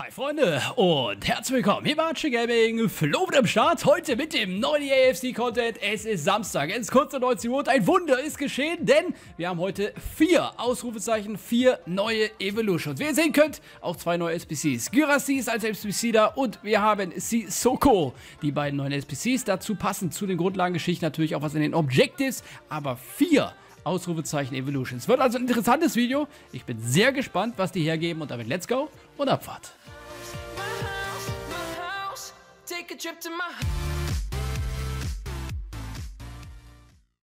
Hi Freunde und herzlich willkommen, hier bei Archie Gaming, Flo mit am Start, heute mit dem neuen e AFC-Content, es ist Samstag, es ist kurz nach 19 Uhr und ein Wunder ist geschehen, denn wir haben heute vier Ausrufezeichen, vier neue Evolutions. Wie ihr sehen könnt, auch zwei neue SPCs, Gyrassi ist als SPC da und wir haben Sisoko, die beiden neuen SPCs, dazu passen zu den Grundlagengeschichten natürlich auch was in den Objectives, aber vier Ausrufezeichen Evolutions. Wird also ein interessantes Video, ich bin sehr gespannt, was die hergeben und damit let's go! und Abfahrt.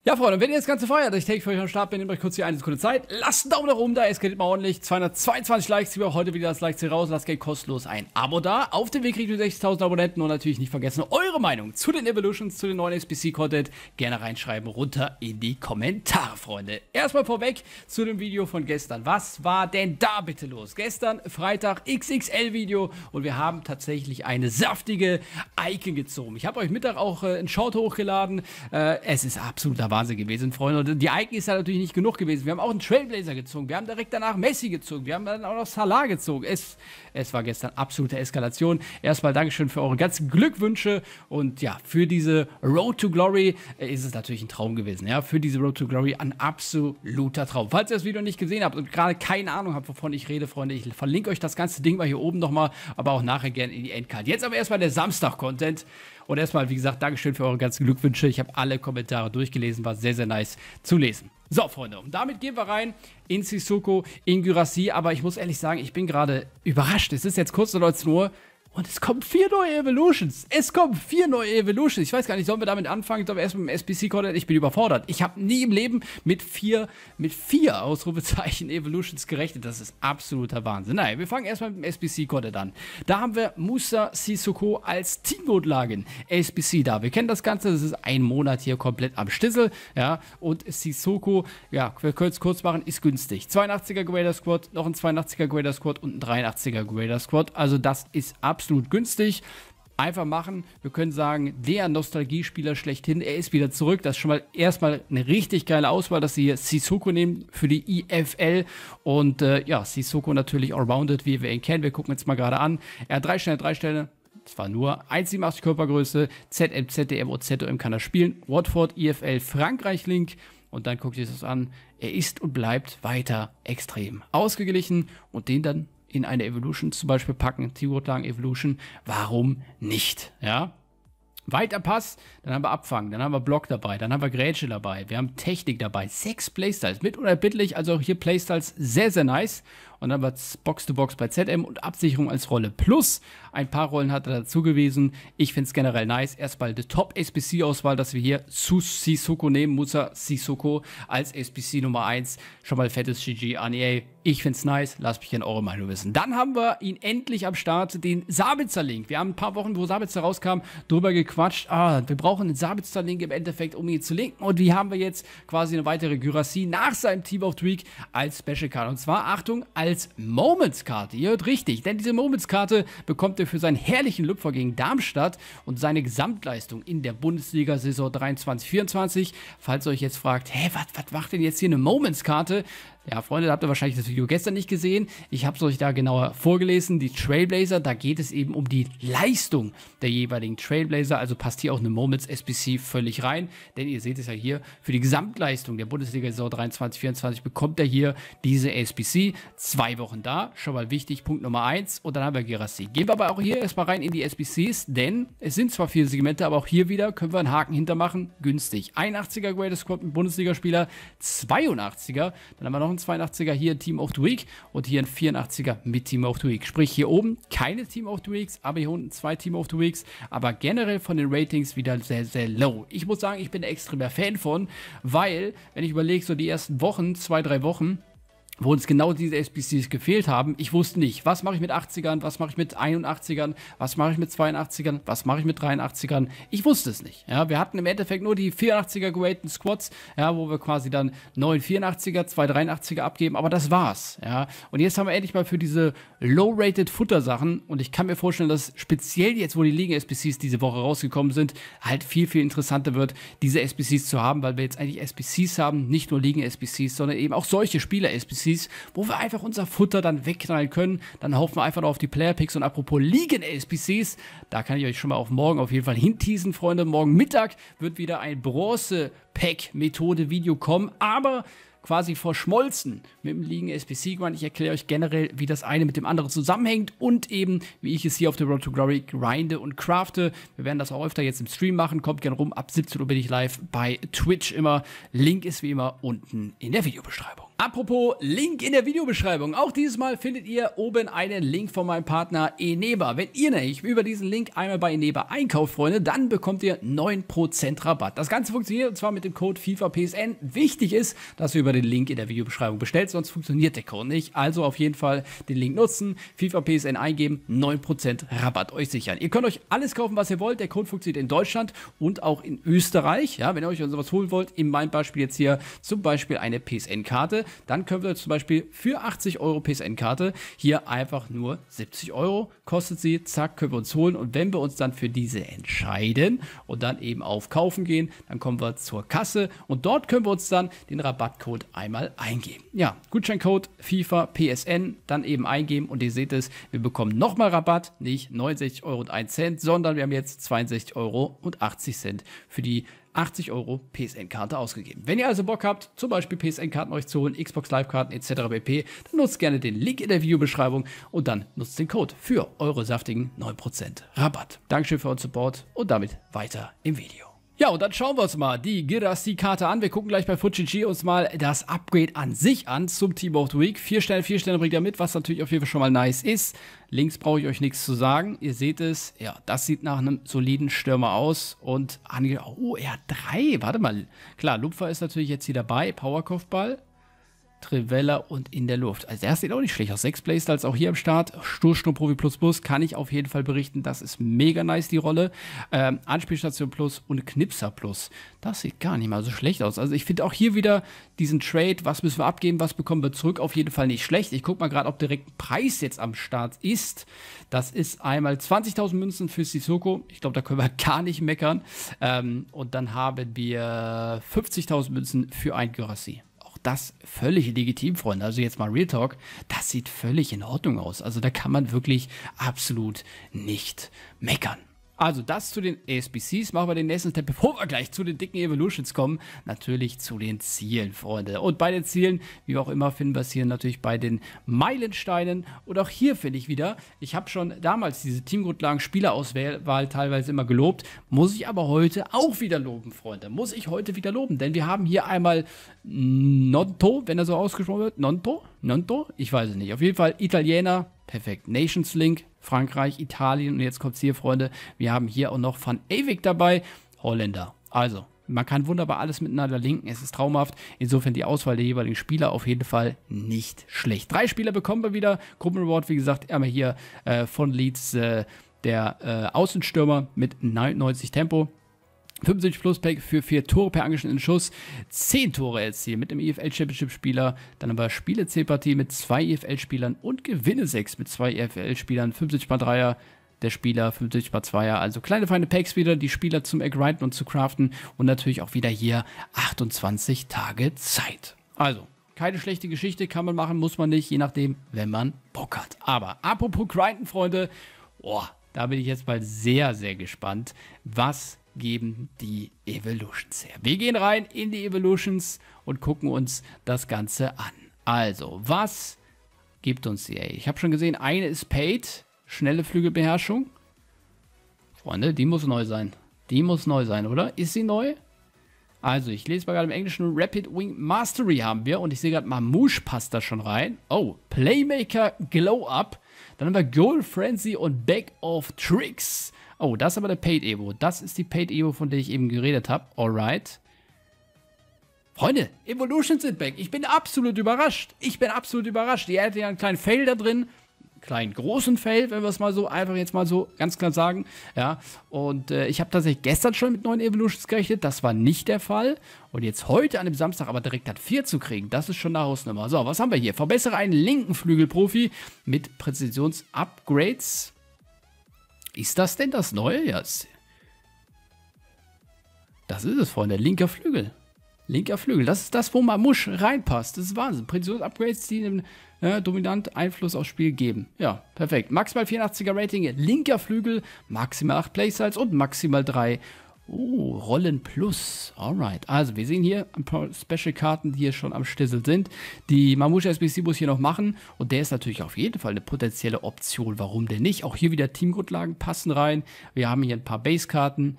Ja, Freunde, wenn ihr das Ganze feiert, ich take für euch am Start bin, nehmt euch kurz hier eine Sekunde Zeit. Lasst einen Daumen nach oben da, es geht mal ordentlich. 222 Likes, wir heute wieder das Like hier raus. Lasst gerne kostenlos ein Abo da. Auf dem Weg kriegt ihr 60.000 Abonnenten und natürlich nicht vergessen, eure Meinung zu den Evolutions, zu den neuen SBC-Content gerne reinschreiben, runter in die Kommentare, Freunde. Erstmal vorweg zu dem Video von gestern. Was war denn da bitte los? Gestern, Freitag, XXL-Video und wir haben tatsächlich eine saftige Icon gezogen. Ich habe euch Mittag auch äh, einen Short hochgeladen. Äh, es ist absoluter totaler Wahnsinn gewesen, Freunde. Und die Icon ist ja natürlich nicht genug gewesen. Wir haben auch einen Trailblazer gezogen. Wir haben direkt danach Messi gezogen. Wir haben dann auch noch Salah gezogen. Es, es war gestern absolute Eskalation. Erstmal Dankeschön für eure ganzen Glückwünsche. Und ja, für diese Road to Glory äh, ist es natürlich ein Traum gewesen. Ja, für diese Road to Glory ein absoluter Traum. Falls ihr das Video nicht gesehen habt und gerade keine Ahnung habt, wovon ich rede, Freunde, ich verlinke euch das ganze Ding mal hier oben nochmal, aber auch nachher gerne in die Endcard. Jetzt aber erstmal der Samstag-Content. Und erstmal, wie gesagt, Dankeschön für eure ganzen Glückwünsche. Ich habe alle Kommentare durchgelesen, war sehr, sehr nice zu lesen. So, Freunde, und damit gehen wir rein in Sissoko, in Gyrassi. Aber ich muss ehrlich sagen, ich bin gerade überrascht. Es ist jetzt kurz nach 19 Uhr und es kommen vier neue Evolutions. Es kommen vier neue Evolutions. Ich weiß gar nicht, sollen wir damit anfangen? Sollen wir erst mit dem SBC Content? Ich bin überfordert. Ich habe nie im Leben mit vier, mit vier Ausrufezeichen Evolutions gerechnet. Das ist absoluter Wahnsinn. Nein, wir fangen erstmal mit dem SBC Content an. Da haben wir Musa Sisoko als Teamgrundlagin SBC da. Wir kennen das Ganze. Das ist ein Monat hier komplett am Stissel. Ja, und Sisoko, ja, wir können es kurz machen, ist günstig. 82er Grader Squad, noch ein 82er Grader Squad und ein 83er Grader Squad. Also das ist absolut absolut günstig. Einfach machen. Wir können sagen, der Nostalgiespieler schlechthin, er ist wieder zurück. Das ist schon mal erstmal eine richtig geile Auswahl, dass sie hier Sisoko nehmen für die IFL. Und äh, ja, Sisoko natürlich allrounded, wie wir ihn kennen. Wir gucken jetzt mal gerade an. Er hat drei Sterne, drei Sterne, Zwar nur 1,87 Körpergröße, ZM, ZDM und ZOM kann er spielen. Watford, IFL, Frankreich-Link. Und dann guckt ihr es an. Er ist und bleibt weiter extrem ausgeglichen und den dann in eine Evolution zum Beispiel packen, Tigerotlagen Evolution, warum nicht, ja? Weiter Pass, dann haben wir Abfang, dann haben wir Block dabei, dann haben wir Grätsche dabei, wir haben Technik dabei, sechs Playstyles, mit oder bittlich, also auch hier Playstyles sehr, sehr nice und dann war es Box-to-Box bei ZM und Absicherung als Rolle. Plus, ein paar Rollen hat er dazu gewesen. Ich finde es generell nice. Erstmal die Top-SBC-Auswahl, dass wir hier zu Sisoko nehmen. Musa Sisoko als SBC Nummer 1. Schon mal fettes GG an ah, EA. Ich find's nice. Lasst mich gerne eure Meinung wissen. Dann haben wir ihn endlich am Start, den Sabitzer-Link. Wir haben ein paar Wochen, wo Sabitzer rauskam, drüber gequatscht. Ah, wir brauchen den Sabitzer-Link im Endeffekt, um ihn zu linken. Und wie haben wir jetzt quasi eine weitere Gyrassie nach seinem Team of the Week als Special Card? Und zwar, Achtung, als als Moments-Karte. Ihr hört richtig, denn diese Moments-Karte bekommt er für seinen herrlichen Lüpfer gegen Darmstadt und seine Gesamtleistung in der Bundesliga-Saison 23-24. Falls ihr euch jetzt fragt, hä, was macht denn jetzt hier eine Moments-Karte? Ja, Freunde, da habt ihr wahrscheinlich das Video gestern nicht gesehen. Ich habe es euch da genauer vorgelesen. Die Trailblazer, da geht es eben um die Leistung der jeweiligen Trailblazer. Also passt hier auch eine Moments SBC völlig rein. Denn ihr seht es ja hier, für die Gesamtleistung der Bundesliga-Saison 23-24 bekommt er hier diese SBC. Zwei Wochen da, schon mal wichtig, Punkt Nummer eins. Und dann haben wir Gerassi. Gehen wir aber auch hier erstmal rein in die SBCs, denn es sind zwar vier Segmente, aber auch hier wieder können wir einen Haken hintermachen. Günstig. 81er Greatest Squad, ein Bundesligaspieler, 82er. Dann haben wir noch einen und 82er hier Team of the Week und hier ein 84er mit Team of the Week. Sprich, hier oben keine Team of the Weeks, aber hier unten zwei Team of the Weeks, aber generell von den Ratings wieder sehr, sehr low. Ich muss sagen, ich bin extremer Fan von, weil, wenn ich überlege, so die ersten Wochen, zwei, drei Wochen, wo uns genau diese SBCs gefehlt haben. Ich wusste nicht, was mache ich mit 80ern, was mache ich mit 81ern, was mache ich mit 82ern, was mache ich mit 83ern. Ich wusste es nicht. Ja, wir hatten im Endeffekt nur die 84er Graden Squads, ja, wo wir quasi dann 984 er 283 er abgeben, aber das war's. Ja. Und jetzt haben wir endlich mal für diese low-rated Futtersachen und ich kann mir vorstellen, dass speziell jetzt, wo die Ligen SBCs diese Woche rausgekommen sind, halt viel, viel interessanter wird, diese SBCs zu haben, weil wir jetzt eigentlich SBCs haben, nicht nur Ligen SBCs, sondern eben auch solche Spieler SBCs ASPs, wo wir einfach unser Futter dann wegknallen können. Dann hoffen wir einfach noch auf die Player Picks und apropos liegen ASPCs, da kann ich euch schon mal auf morgen auf jeden Fall hinteasen, Freunde. Morgen Mittag wird wieder ein Bronze Pack Methode Video kommen, aber quasi verschmolzen mit dem liegen SPC Grind. Ich erkläre euch generell, wie das eine mit dem anderen zusammenhängt und eben, wie ich es hier auf der Road to Glory grinde und crafte. Wir werden das auch öfter jetzt im Stream machen. Kommt gerne rum. Ab 17 Uhr bin ich live bei Twitch immer. Link ist wie immer unten in der Videobeschreibung. Apropos Link in der Videobeschreibung. Auch dieses Mal findet ihr oben einen Link von meinem Partner Eneba. Wenn ihr nämlich über diesen Link einmal bei Eneba einkauft, Freunde, dann bekommt ihr 9% Rabatt. Das Ganze funktioniert und zwar mit dem Code FIFA PSN. Wichtig ist, dass ihr über den den Link in der Videobeschreibung bestellt, sonst funktioniert der Code nicht. Also auf jeden Fall den Link nutzen, FIFA PSN eingeben, 9% Rabatt euch sichern. Ihr könnt euch alles kaufen, was ihr wollt. Der Code funktioniert in Deutschland und auch in Österreich. Ja, wenn ihr euch sowas holen wollt, in meinem Beispiel jetzt hier zum Beispiel eine PSN-Karte, dann können wir zum Beispiel für 80 Euro PSN-Karte hier einfach nur 70 Euro kostet sie. Zack, können wir uns holen. Und wenn wir uns dann für diese entscheiden und dann eben auf Kaufen gehen, dann kommen wir zur Kasse und dort können wir uns dann den Rabattcode Gutscheincode einmal eingeben. Ja, Gutscheincode FIFA PSN dann eben eingeben und ihr seht es, wir bekommen nochmal Rabatt, nicht 69 Euro und 1 Cent, sondern wir haben jetzt 62 Euro und 80 Cent für die 80 Euro PSN-Karte ausgegeben. Wenn ihr also Bock habt, zum Beispiel PSN-Karten euch zu holen, Xbox Live-Karten etc. pp., dann nutzt gerne den Link in der Videobeschreibung und dann nutzt den Code für eure saftigen 9% Rabatt. Dankeschön für euren Support und damit weiter im Video. Ja, und dann schauen wir uns mal die Girassi-Karte an. Wir gucken gleich bei Fuchichi uns mal das Upgrade an sich an zum Team of the Week. Vier Sterne, vier Sterne bringt er mit, was natürlich auf jeden Fall schon mal nice ist. Links brauche ich euch nichts zu sagen. Ihr seht es, ja, das sieht nach einem soliden Stürmer aus. Und Angel, oh, er hat drei, warte mal. Klar, Lupfer ist natürlich jetzt hier dabei, Powerkopfball. Trivella und in der Luft. Also der sieht auch nicht schlecht aus. Sechs Playstyles auch hier am Start. Sturschnur Profi Plus Plus kann ich auf jeden Fall berichten. Das ist mega nice, die Rolle. Ähm, Anspielstation Plus und Knipser Plus. Das sieht gar nicht mal so schlecht aus. Also ich finde auch hier wieder diesen Trade, was müssen wir abgeben, was bekommen wir zurück, auf jeden Fall nicht schlecht. Ich gucke mal gerade, ob direkt ein Preis jetzt am Start ist. Das ist einmal 20.000 Münzen für Sissoko. Ich glaube, da können wir gar nicht meckern. Ähm, und dann haben wir 50.000 Münzen für ein Gyrassi das völlig legitim, Freunde. Also jetzt mal Real Talk, das sieht völlig in Ordnung aus. Also da kann man wirklich absolut nicht meckern. Also das zu den ASBCs. Machen wir den nächsten Step, bevor wir gleich zu den dicken Evolutions kommen. Natürlich zu den Zielen, Freunde. Und bei den Zielen, wie auch immer, finden wir es hier natürlich bei den Meilensteinen. Und auch hier finde ich wieder, ich habe schon damals diese Teamgrundlagen Spielerauswahl teilweise immer gelobt. Muss ich aber heute auch wieder loben, Freunde. Muss ich heute wieder loben. Denn wir haben hier einmal Nonto, wenn er so ausgesprochen wird. Nonto? Nonto? Ich weiß es nicht. Auf jeden Fall Italiener. Perfekt. Nations Link Frankreich, Italien und jetzt kommt es hier, Freunde, wir haben hier auch noch Van Ewig dabei, Holländer. Also, man kann wunderbar alles miteinander linken, es ist traumhaft. Insofern die Auswahl der jeweiligen Spieler auf jeden Fall nicht schlecht. Drei Spieler bekommen wir wieder. Gruppenreward, wie gesagt, einmal hier äh, von Leeds äh, der äh, Außenstürmer mit 99 Tempo. 75 Plus Pack für 4 Tore per angeschnittenen Schuss, 10 Tore erzielt mit dem EFL Championship Spieler, dann aber Spiele 10 Partien mit 2 EFL Spielern und Gewinne 6 mit 2 EFL Spielern, 50 mal 3er der Spieler, 50 mal 2er, also kleine feine Packs wieder, die Spieler zum Agriden und zu craften und natürlich auch wieder hier 28 Tage Zeit. Also, keine schlechte Geschichte, kann man machen, muss man nicht, je nachdem, wenn man Bock hat. Aber apropos Grinden, Freunde, oh, da bin ich jetzt mal sehr, sehr gespannt, was geben die Evolutions her. Wir gehen rein in die Evolutions und gucken uns das Ganze an. Also, was gibt uns die? Ich habe schon gesehen, eine ist Paid, schnelle Flügelbeherrschung. Freunde, die muss neu sein. Die muss neu sein, oder? Ist sie neu? Also, ich lese mal gerade im Englischen Rapid Wing Mastery haben wir und ich sehe gerade, Mamouche passt da schon rein. Oh, Playmaker Glow Up. Dann haben wir Goal Frenzy und Back of Tricks. Oh, das ist aber der Paid Evo. Das ist die Paid Evo, von der ich eben geredet habe. Alright. Freunde, Evolutions sind back. Ich bin absolut überrascht. Ich bin absolut überrascht. Die hatte ja einen kleinen Fail da drin. Kleinen großen Fail, wenn wir es mal so einfach jetzt mal so ganz klar sagen. Ja, und äh, ich habe tatsächlich gestern schon mit neuen Evolutions gerechnet. Das war nicht der Fall. Und jetzt heute an dem Samstag aber direkt hat 4 zu kriegen, das ist schon eine Hausnummer. So, was haben wir hier? Verbessere einen linken Flügelprofi mit Präzisionsupgrades. Ist das denn das Neue? Ja, das ist es, Freunde. Linker Flügel. Linker Flügel. Das ist das, wo man Musch reinpasst. Das ist Wahnsinn. Präzisions-Upgrades, die einen äh, dominant Einfluss aufs Spiel geben. Ja, perfekt. Maximal 84er Rating, linker Flügel, maximal 8 Playstyles und maximal 3 Oh, Rollen Plus. Alright. Also, wir sehen hier ein paar Special-Karten, die hier schon am Stissel sind, die Mamusha SBC muss hier noch machen. Und der ist natürlich auf jeden Fall eine potenzielle Option. Warum denn nicht? Auch hier wieder Teamgrundlagen passen rein. Wir haben hier ein paar Base-Karten.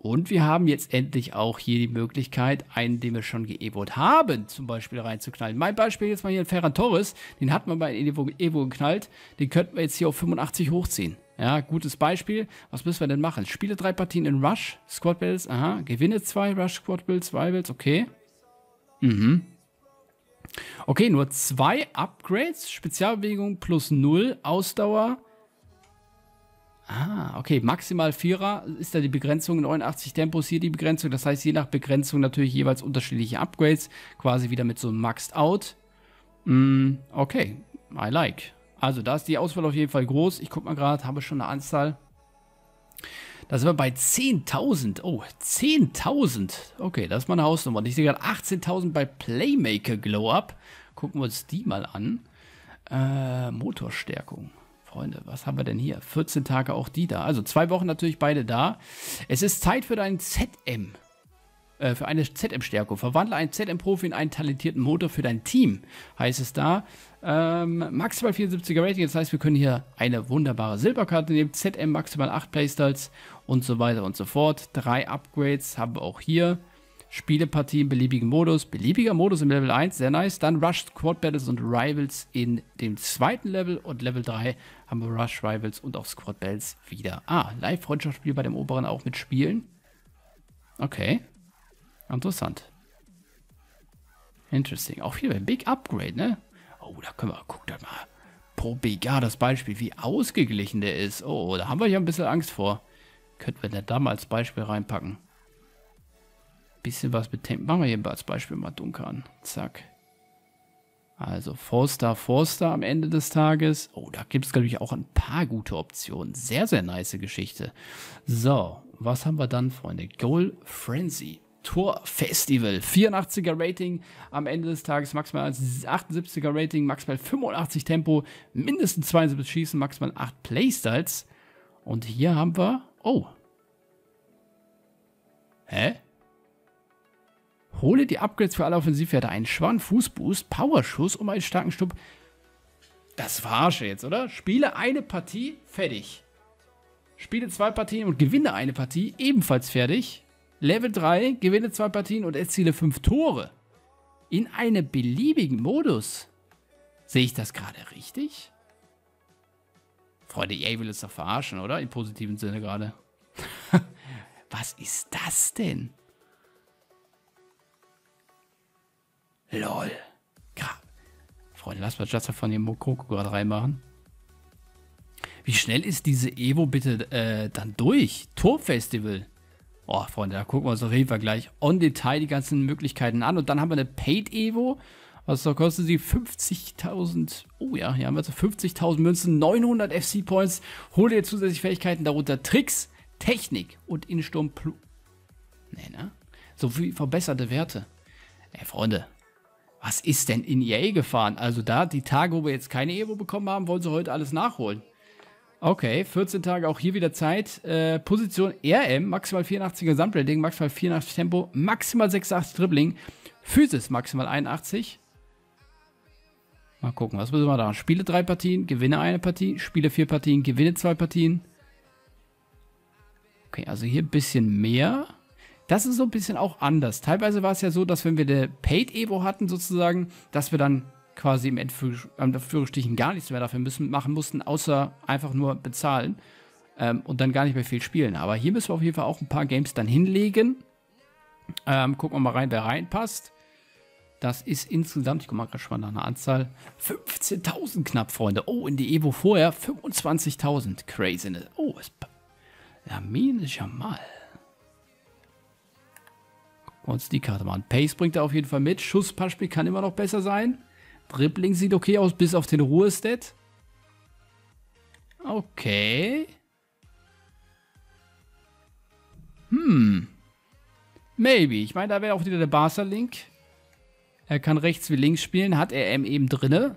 Und wir haben jetzt endlich auch hier die Möglichkeit, einen, den wir schon geebot haben, zum Beispiel reinzuknallen. Mein Beispiel jetzt mal hier ein Ferran Torres. Den hatten wir bei Evo, Evo geknallt. Den könnten wir jetzt hier auf 85 hochziehen. Ja, gutes Beispiel. Was müssen wir denn machen? Spiele drei Partien in Rush, Squad Battles, aha. Gewinne zwei Rush Squad zwei Rivals, okay. Mhm. Okay, nur zwei Upgrades, Spezialbewegung plus null, Ausdauer. Ah, okay, maximal Vierer ist da die Begrenzung, 89 Tempos hier die Begrenzung. Das heißt, je nach Begrenzung natürlich jeweils unterschiedliche Upgrades, quasi wieder mit so einem Maxed Out. Mm, okay, I like. Also da ist die Auswahl auf jeden Fall groß. Ich gucke mal gerade, habe schon eine Anzahl. Da sind wir bei 10.000. Oh, 10.000. Okay, das ist meine Hausnummer. Und ich sehe gerade 18.000 bei Playmaker Glow Up. Gucken wir uns die mal an. Äh, Motorstärkung. Freunde, was haben wir denn hier? 14 Tage auch die da. Also zwei Wochen natürlich beide da. Es ist Zeit für deinen ZM. Äh, für eine zm stärkung Verwandle einen ZM-Profi in einen talentierten Motor für dein Team, heißt es da. Ähm, maximal 74er Rating, das heißt, wir können hier eine wunderbare Silberkarte nehmen. ZM maximal 8 Playstyles und so weiter und so fort. Drei Upgrades haben wir auch hier. Spielepartie im beliebigen Modus, beliebiger Modus im Level 1, sehr nice. Dann Rush Squad Battles und Rivals in dem zweiten Level und Level 3 haben wir Rush Rivals und auch Squad Battles wieder. Ah, Live-Freundschaftsspiel bei dem oberen auch mit Spielen. Okay, Interessant. Interesting. Auch hier ein Big Upgrade, ne? Oh, da können wir, guckt mal. Pro BK das Beispiel, wie ausgeglichen der ist. Oh, da haben wir ja ein bisschen Angst vor. Könnten wir denn da mal als Beispiel reinpacken? Bisschen was mit Temp. Machen wir hier als Beispiel mal dunkel an. Zack. Also Forster, Forster am Ende des Tages. Oh, da gibt es, glaube ich, auch ein paar gute Optionen. Sehr, sehr nice Geschichte. So, was haben wir dann, Freunde? Goal Frenzy. Tor Festival. 84er Rating am Ende des Tages, maximal 78er Rating, maximal 85 Tempo, mindestens 72 Schießen, maximal 8 Playstyles. Und hier haben wir. Oh. Hä? Hole die Upgrades für alle Offensivwerte. Einen Schwan, Fußboost, Powerschuss um einen starken Stub. Das verarsche jetzt, oder? Spiele eine Partie, fertig. Spiele zwei Partien und gewinne eine Partie, ebenfalls fertig. Level 3, gewinne zwei Partien und erziele fünf Tore. In einem beliebigen Modus. Sehe ich das gerade richtig? Freunde, EA will es doch verarschen, oder? Im positiven Sinne gerade. Was ist das denn? LOL. Freunde, lass mal Jazza von dem Mokoko gerade reinmachen. Wie schnell ist diese Evo bitte äh, dann durch? Tourfestival. Oh, Freunde, da gucken wir uns auf jeden Fall gleich on Detail die ganzen Möglichkeiten an. Und dann haben wir eine Paid Evo. Was also kostet sie? 50.000. Oh ja, hier haben wir also 50.000 Münzen, 900 FC Points. Hol dir zusätzliche Fähigkeiten, darunter Tricks, Technik und Insturm Plus. Nee, ne? So viel verbesserte Werte. Ey, Freunde, was ist denn in EA gefahren? Also da, die Tage, wo wir jetzt keine Evo bekommen haben, wollen sie heute alles nachholen. Okay, 14 Tage auch hier wieder Zeit. Äh, Position RM, maximal 84 Gesamtrating, maximal 84 Tempo, maximal 86 Dribbling, Physis maximal 81. Mal gucken, was müssen wir da? Spiele drei Partien, gewinne eine Partie, spiele vier Partien, gewinne zwei Partien. Okay, also hier ein bisschen mehr. Das ist so ein bisschen auch anders. Teilweise war es ja so, dass wenn wir der Paid-Evo hatten sozusagen, dass wir dann quasi im Anführungsstrichen gar nichts mehr dafür müssen, machen mussten, außer einfach nur bezahlen ähm, und dann gar nicht mehr viel spielen. Aber hier müssen wir auf jeden Fall auch ein paar Games dann hinlegen. Ähm, gucken wir mal rein, wer reinpasst. Das ist insgesamt, ich guck mal gerade schon mal nach einer Anzahl, 15.000 knapp, Freunde. Oh, in die Evo vorher 25.000. Crazy. Oh, es... Lamin Jamal. Gucken wir uns die Karte mal an. Pace bringt er auf jeden Fall mit. Schusspassspiel kann immer noch besser sein. Dribbling sieht okay aus, bis auf den Ruhestat. Okay. Hm. Maybe. Ich meine, da wäre auch wieder der Barca-Link. Er kann rechts wie links spielen, hat er eben drinne.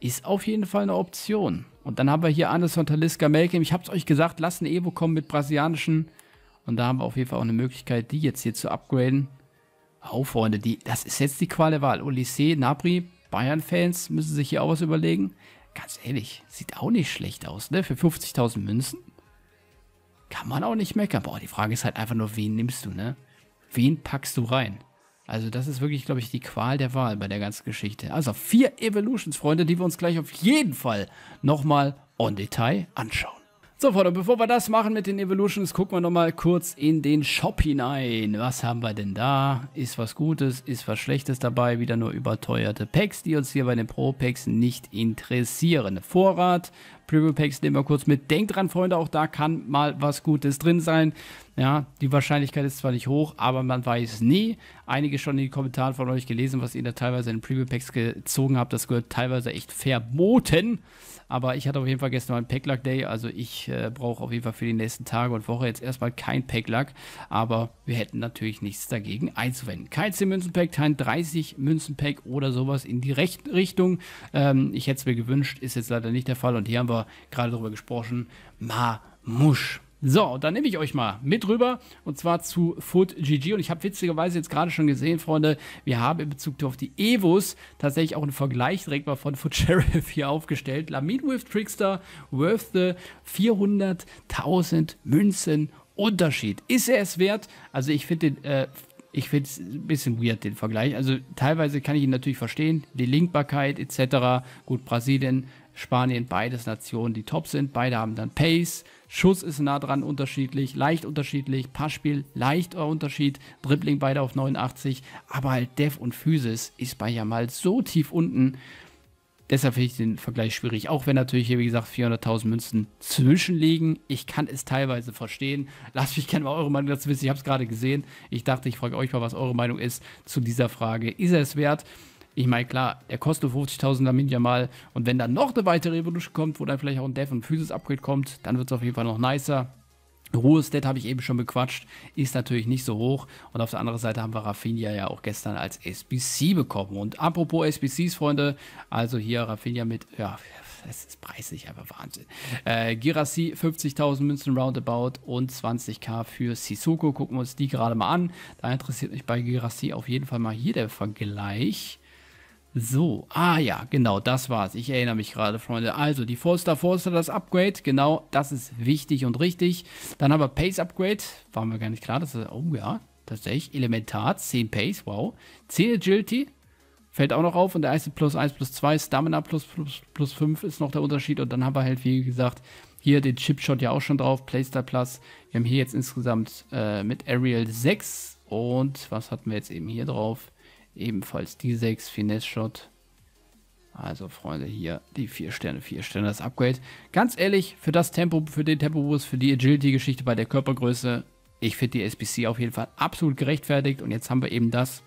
Ist auf jeden Fall eine Option. Und dann haben wir hier Anderson, Taliska, Melkem. Ich habe es euch gesagt, lassen Evo kommen mit brasilianischen. Und da haben wir auf jeden Fall auch eine Möglichkeit, die jetzt hier zu upgraden. Oh, Freunde, die, das ist jetzt die Qual der Wahl. Olysee, Napri, Bayern-Fans müssen sich hier auch was überlegen. Ganz ehrlich, sieht auch nicht schlecht aus, ne? Für 50.000 Münzen kann man auch nicht meckern. Boah, die Frage ist halt einfach nur, wen nimmst du, ne? Wen packst du rein? Also das ist wirklich, glaube ich, die Qual der Wahl bei der ganzen Geschichte. Also vier Evolutions, Freunde, die wir uns gleich auf jeden Fall nochmal on Detail anschauen. So, Freunde, bevor wir das machen mit den Evolutions, gucken wir nochmal kurz in den Shop hinein. Was haben wir denn da? Ist was Gutes, ist was Schlechtes dabei? Wieder nur überteuerte Packs, die uns hier bei den Pro-Packs nicht interessieren. Vorrat Preview Packs nehmen wir kurz mit. Denkt dran, Freunde, auch da kann mal was Gutes drin sein. Ja, die Wahrscheinlichkeit ist zwar nicht hoch, aber man weiß nie. Einige schon in den Kommentaren von euch gelesen, was ihr da teilweise in Preview Packs gezogen habt. Das gehört teilweise echt verboten. Aber ich hatte auf jeden Fall gestern mal einen Packluck Day. Also ich äh, brauche auf jeden Fall für die nächsten Tage und Woche jetzt erstmal kein Packluck. Aber wir hätten natürlich nichts dagegen einzuwenden. Kein 10 Münzen Pack, kein 30 Münzen Pack oder sowas in die Recht Richtung. Ähm, ich hätte es mir gewünscht, ist jetzt leider nicht der Fall. Und hier haben wir wir gerade darüber gesprochen, Mamusch. So, dann nehme ich euch mal mit rüber und zwar zu Foot GG. Und ich habe witzigerweise jetzt gerade schon gesehen, Freunde, wir haben in Bezug auf die Evos tatsächlich auch einen Vergleich direkt mal von Foot Sheriff hier aufgestellt. Lamin with Trickster worth the 400.000 Münzen Unterschied. Ist er es wert? Also, ich finde den. Äh, ich finde es ein bisschen weird, den Vergleich. Also teilweise kann ich ihn natürlich verstehen, die Linkbarkeit etc. Gut, Brasilien Spanien, beides Nationen, die top sind. Beide haben dann Pace. Schuss ist nah dran unterschiedlich, leicht unterschiedlich. Passspiel, leichter Unterschied. Dribbling beide auf 89. Aber halt Dev und Physis ist bei Jamal so tief unten. Deshalb finde ich den Vergleich schwierig. Auch wenn natürlich hier, wie gesagt, 400.000 Münzen zwischenliegen. Ich kann es teilweise verstehen. Lasst mich gerne mal eure Meinung dazu wissen. Ich habe es gerade gesehen. Ich dachte, ich frage euch mal, was eure Meinung ist zu dieser Frage. Ist er es wert? Ich meine, klar, der kostet 50.000 ja mal. Und wenn dann noch eine weitere Revolution kommt, wo dann vielleicht auch ein Dev und Physis Upgrade kommt, dann wird es auf jeden Fall noch nicer. Ruhe Stat habe ich eben schon bequatscht, ist natürlich nicht so hoch. Und auf der anderen Seite haben wir Rafinha ja auch gestern als SBC bekommen. Und apropos SBCs, Freunde, also hier Rafinha mit, ja, das ist preislich einfach Wahnsinn. Äh, Girassi 50.000 Münzen roundabout und 20k für Sissoko. Gucken wir uns die gerade mal an. Da interessiert mich bei Girassi auf jeden Fall mal hier der Vergleich. So, ah ja, genau, das war's. Ich erinnere mich gerade, Freunde. Also, die Forster, Forster, das Upgrade, genau, das ist wichtig und richtig. Dann haben wir Pace Upgrade, waren wir gar nicht klar, das ist, oh ja, tatsächlich, Elementar, 10 Pace, wow. 10 Agility, fällt auch noch auf. Und der Eis plus 1 plus 2, Stamina plus, plus, plus 5 ist noch der Unterschied. Und dann haben wir halt, wie gesagt, hier den Chipshot ja auch schon drauf, Playstyle Plus. Wir haben hier jetzt insgesamt äh, mit Ariel 6 und was hatten wir jetzt eben hier drauf? Ebenfalls die 6 Finesse Shot. Also Freunde, hier die 4 Sterne, 4 Sterne das Upgrade. Ganz ehrlich, für das Tempo, für den Tempo-Boost, für die Agility-Geschichte bei der Körpergröße, ich finde die SBC auf jeden Fall absolut gerechtfertigt. Und jetzt haben wir eben das,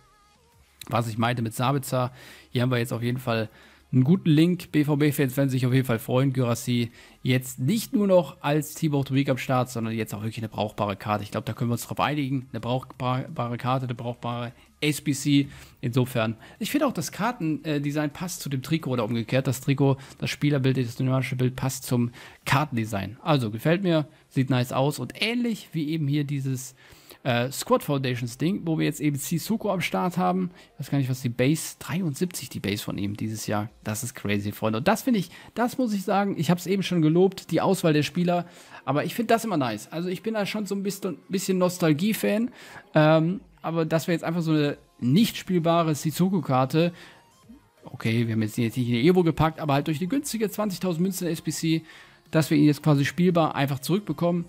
was ich meinte mit Sabitzer. Hier haben wir jetzt auf jeden Fall einen guten Link. BVB-Fans werden sich auf jeden Fall freuen. Gyrassi jetzt nicht nur noch als Thibaut Week am Start, sondern jetzt auch wirklich eine brauchbare Karte. Ich glaube, da können wir uns drauf einigen. Eine brauchbare Karte, eine brauchbare SBC. Insofern, ich finde auch, das Kartendesign passt zu dem Trikot oder umgekehrt. Das Trikot, das Spielerbild, das dynamische Bild passt zum Kartendesign. Also gefällt mir, sieht nice aus und ähnlich wie eben hier dieses äh, Squad Foundations Ding, wo wir jetzt eben Sissoko am Start haben. Ich weiß gar nicht, was die Base, 73 die Base von ihm dieses Jahr. Das ist crazy, Freunde. Und das finde ich, das muss ich sagen, ich habe es eben schon gelobt, die Auswahl der Spieler. Aber ich finde das immer nice. Also ich bin da schon so ein bisschen, bisschen Nostalgie-Fan. Ähm, aber das wäre jetzt einfach so eine nicht spielbare Sissoko-Karte, okay, wir haben jetzt nicht in die Evo gepackt, aber halt durch die günstige 20.000 Münzen SPC, dass wir ihn jetzt quasi spielbar einfach zurückbekommen.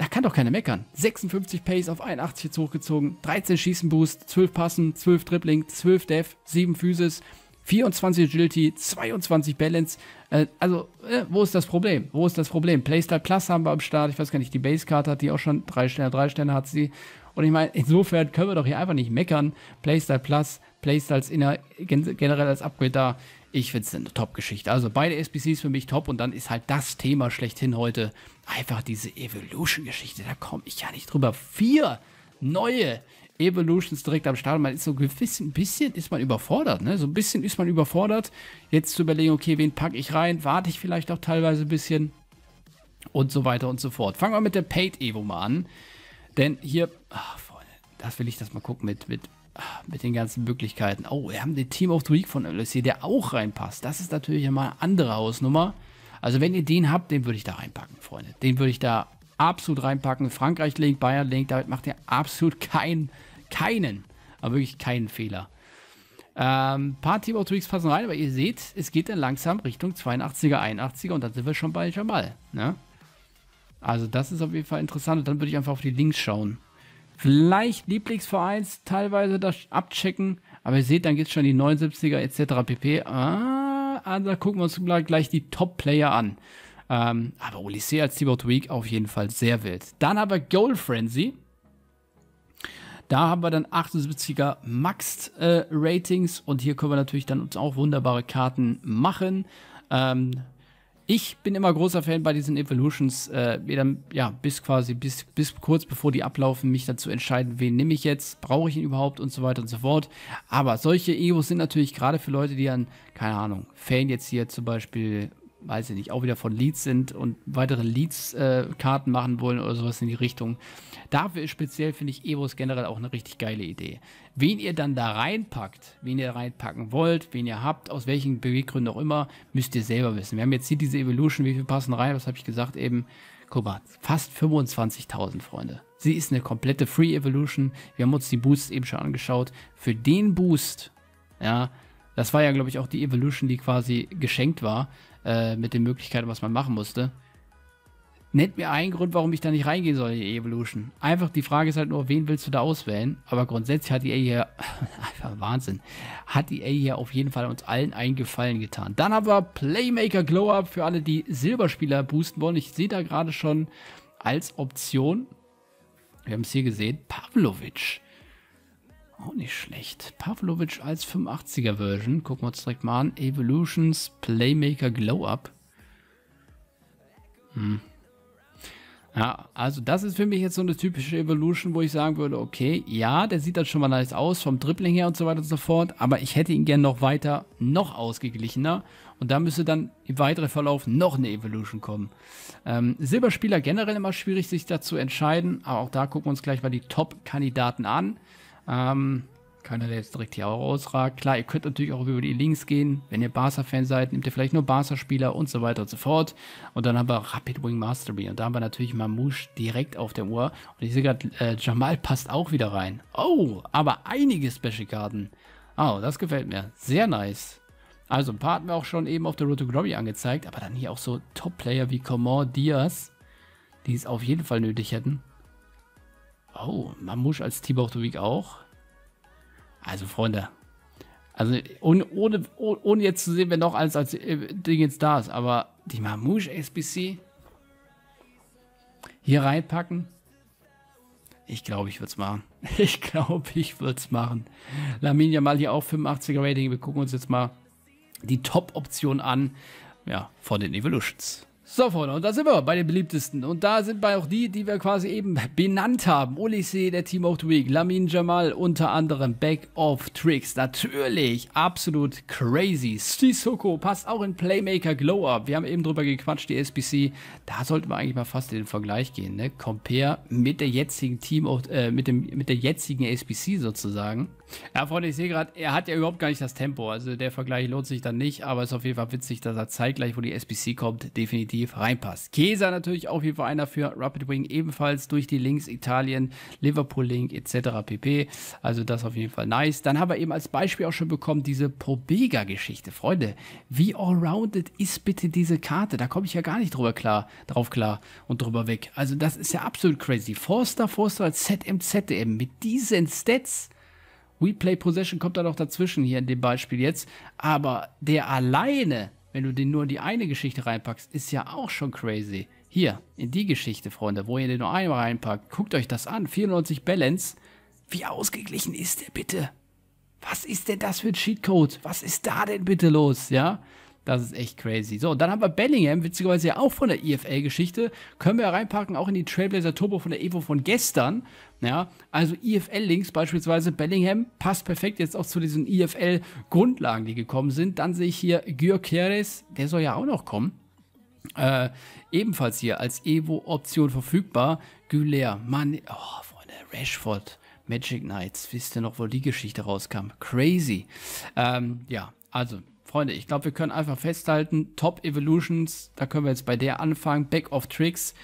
Da kann doch keiner meckern. 56 Pace auf 81 jetzt hochgezogen, 13 Schießen Boost, 12 Passen, 12 Dribbling, 12 Def, 7 Physis, 24 Agility, 22 Balance. Äh, also, äh, wo ist das Problem? Wo ist das Problem? Playstyle Plus haben wir am Start. Ich weiß gar nicht, die Basekarte hat die auch schon. Drei Sterne, drei Sterne hat sie. Und ich meine, insofern können wir doch hier einfach nicht meckern. Playstyle Plus, Playstyles generell als Upgrade da. Ich finde es eine Top-Geschichte. Also beide SBCs für mich top und dann ist halt das Thema schlechthin heute einfach diese Evolution-Geschichte. Da komme ich ja nicht drüber. Vier neue Evolutions direkt am Start. Man ist so ein bisschen ist man überfordert, ne? So ein bisschen ist man überfordert. Jetzt zu überlegen, okay, wen packe ich rein? Warte ich vielleicht auch teilweise ein bisschen und so weiter und so fort. Fangen wir mit der Paid Evo mal an. Denn hier, ach, das will ich das mal gucken mit, mit mit den ganzen Möglichkeiten. Oh, wir haben den Team of the Week von LSC, der auch reinpasst. Das ist natürlich immer eine andere Hausnummer. Also wenn ihr den habt, den würde ich da reinpacken, Freunde. Den würde ich da absolut reinpacken. Frankreich-Link, Bayern-Link, damit macht ihr absolut keinen, keinen, aber wirklich keinen Fehler. Ähm, paar Team of the Weeks passen rein, aber ihr seht, es geht dann langsam Richtung 82er, 81er und dann sind wir schon bei Jamal. Ne? Also das ist auf jeden Fall interessant und dann würde ich einfach auf die Links schauen vielleicht Lieblingsvereins teilweise das abchecken, aber ihr seht, dann es schon die 79er etc. pp. Ah, also gucken wir uns gleich die Top-Player an. Ähm, aber Odyssey als Keyboard Week auf jeden Fall sehr wild. Dann haben wir Goal Frenzy. Da haben wir dann 78er Max äh, Ratings und hier können wir natürlich dann uns auch wunderbare Karten machen. Ähm, ich bin immer großer Fan bei diesen Evolutions, äh, dann, ja, bis quasi, bis, bis kurz bevor die ablaufen, mich dazu entscheiden, wen nehme ich jetzt, brauche ich ihn überhaupt und so weiter und so fort. Aber solche Evos sind natürlich gerade für Leute, die an, keine Ahnung, Fan jetzt hier zum Beispiel weiß ich nicht, auch wieder von Leads sind und weitere Leads-Karten äh, machen wollen oder sowas in die Richtung. Dafür ist speziell, finde ich, Evos generell auch eine richtig geile Idee. Wen ihr dann da reinpackt, wen ihr reinpacken wollt, wen ihr habt, aus welchen Beweggründen auch immer, müsst ihr selber wissen. Wir haben jetzt hier diese Evolution, wie viel passen rein, was habe ich gesagt eben? Guck mal, fast 25.000, Freunde. Sie ist eine komplette Free Evolution. Wir haben uns die Boosts eben schon angeschaut. Für den Boost, ja, das war ja, glaube ich, auch die Evolution, die quasi geschenkt war äh, mit den Möglichkeiten, was man machen musste. Nennt mir einen Grund, warum ich da nicht reingehen soll in die Evolution. Einfach die Frage ist halt nur, wen willst du da auswählen? Aber grundsätzlich hat die EA hier, einfach Wahnsinn, hat die EA hier auf jeden Fall uns allen einen Gefallen getan. Dann haben wir Playmaker Glow Up für alle, die Silberspieler boosten wollen. Ich sehe da gerade schon als Option, wir haben es hier gesehen, Pavlovic. Auch nicht schlecht. Pavlovic als 85er Version. Gucken wir uns direkt mal an. Evolutions Playmaker Glow Up. Hm. Ja, also das ist für mich jetzt so eine typische Evolution, wo ich sagen würde, okay, ja, der sieht dann schon mal nice aus, vom Dribbling her und so weiter und so fort, aber ich hätte ihn gern noch weiter, noch ausgeglichener und da müsste dann im weiteren Verlauf noch eine Evolution kommen. Ähm, Silberspieler generell immer schwierig, sich dazu entscheiden, aber auch da gucken wir uns gleich mal die Top-Kandidaten an. Ähm, keiner, der jetzt direkt hier auch rausragt. Klar, ihr könnt natürlich auch über die Links gehen. Wenn ihr Barca-Fan seid, nehmt ihr vielleicht nur Barca-Spieler und so weiter und so fort. Und dann haben wir Rapid Wing Mastery. Und da haben wir natürlich Mamouche direkt auf der Uhr. Und ich sehe gerade, äh, Jamal passt auch wieder rein. Oh, aber einige Special-Karten. Oh, das gefällt mir. Sehr nice. Also ein paar hatten wir auch schon eben auf der Road to Glory angezeigt. Aber dann hier auch so Top-Player wie Comor Diaz, die es auf jeden Fall nötig hätten. Oh, Mamusch als Tibor Tobik auch. Also, Freunde. Also, ohne, ohne, ohne jetzt zu sehen, wer noch alles als äh, Ding jetzt da ist. Aber die Mamusch SBC hier reinpacken. Ich glaube, ich würde es machen. Ich glaube, ich würde es machen. Laminia mal hier auch 85er Rating. Wir gucken uns jetzt mal die Top-Option an. Ja, von den Evolutions. So, Freunde, und da sind wir bei den beliebtesten. Und da sind wir auch die, die wir quasi eben benannt haben. Olise, der Team of the Week, Lamin Jamal, unter anderem Back of Tricks. Natürlich, absolut crazy. Sissoko passt auch in Playmaker Glow Up. Wir haben eben drüber gequatscht, die SBC. Da sollten wir eigentlich mal fast in den Vergleich gehen, ne? Compare mit der jetzigen Team of, äh, mit, dem, mit der jetzigen SBC sozusagen. Ja, Freunde, ich sehe gerade, er hat ja überhaupt gar nicht das Tempo. Also der Vergleich lohnt sich dann nicht, aber es ist auf jeden Fall witzig, dass er zeitgleich, wo die SBC kommt, definitiv reinpasst. Kesa natürlich auf jeden Fall einer für Rapid Wing, ebenfalls durch die Links Italien, Liverpool Link etc. pp. Also das auf jeden Fall nice. Dann haben wir eben als Beispiel auch schon bekommen diese Probega-Geschichte. Freunde, wie allrounded ist bitte diese Karte? Da komme ich ja gar nicht drüber klar, drauf klar und drüber weg. Also das ist ja absolut crazy. Forster, Forster als ZMZM mit diesen Stats Replay Possession kommt da noch dazwischen hier in dem Beispiel jetzt. Aber der alleine, wenn du den nur in die eine Geschichte reinpackst, ist ja auch schon crazy. Hier, in die Geschichte, Freunde, wo ihr den nur einmal reinpackt. Guckt euch das an. 94 Balance. Wie ausgeglichen ist der bitte? Was ist denn das für ein Cheatcode? Was ist da denn bitte los, ja? Das ist echt crazy. So, dann haben wir Bellingham, witzigerweise ja auch von der IFL-Geschichte. E Können wir ja reinpacken, auch in die Trailblazer Turbo von der Evo von gestern. Ja, also IFL-Links e beispielsweise, Bellingham passt perfekt jetzt auch zu diesen IFL-Grundlagen, e die gekommen sind. Dann sehe ich hier Gyökeres, der soll ja auch noch kommen. Äh, ebenfalls hier als Evo-Option verfügbar. Güler, Mann, oh, Freunde, Rashford, Magic Knights, wisst ihr noch, wo die Geschichte rauskam? Crazy. Ähm, ja, also Freunde, ich glaube, wir können einfach festhalten, Top Evolutions, da können wir jetzt bei der anfangen, Back of Tricks.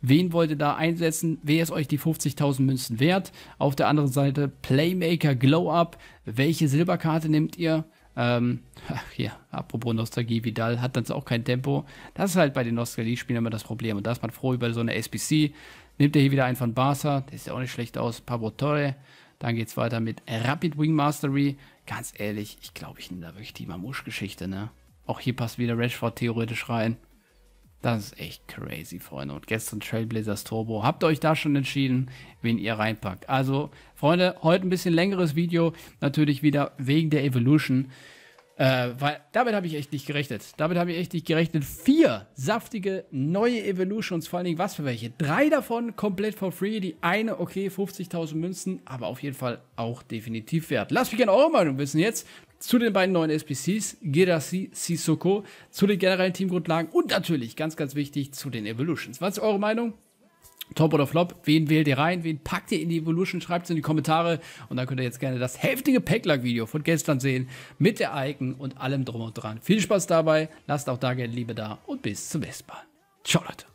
Wen wollt ihr da einsetzen? Wer ist euch die 50.000 Münzen wert? Auf der anderen Seite Playmaker Glow Up. Welche Silberkarte nehmt ihr? Ähm, ach hier, apropos Nostalgie, Vidal hat dann auch kein Tempo. Das ist halt bei den Nostalgie-Spielen immer das Problem. Und da ist man froh über so eine SBC. Nehmt ihr hier wieder einen von Barca, der sieht auch nicht schlecht aus. Pablo Torre. Dann geht es weiter mit Rapid Wing Mastery. Ganz ehrlich, ich glaube, ich nehme da wirklich die Mamusch-Geschichte, ne? Auch hier passt wieder Rashford theoretisch rein. Das ist echt crazy, Freunde. Und gestern Trailblazers Turbo. Habt ihr euch da schon entschieden, wen ihr reinpackt. Also, Freunde, heute ein bisschen längeres Video. Natürlich wieder wegen der Evolution. Äh, weil damit habe ich echt nicht gerechnet. Damit habe ich echt nicht gerechnet. Vier saftige neue Evolutions, vor allen Dingen was für welche. Drei davon komplett for free. Die eine, okay, 50.000 Münzen, aber auf jeden Fall auch definitiv wert. Lasst mich gerne eure Meinung wissen jetzt zu den beiden neuen SPCs, Gerasi, Sisoko, zu den generellen Teamgrundlagen und natürlich, ganz, ganz wichtig, zu den Evolutions. Was ist eure Meinung? Top oder Flop, wen wählt ihr rein, wen packt ihr in die Evolution, schreibt es in die Kommentare und dann könnt ihr jetzt gerne das heftige Packlack-Video von gestern sehen mit der Icon und allem drum und dran. Viel Spaß dabei, lasst auch da gerne Liebe da und bis zum nächsten Mal. Ciao Leute.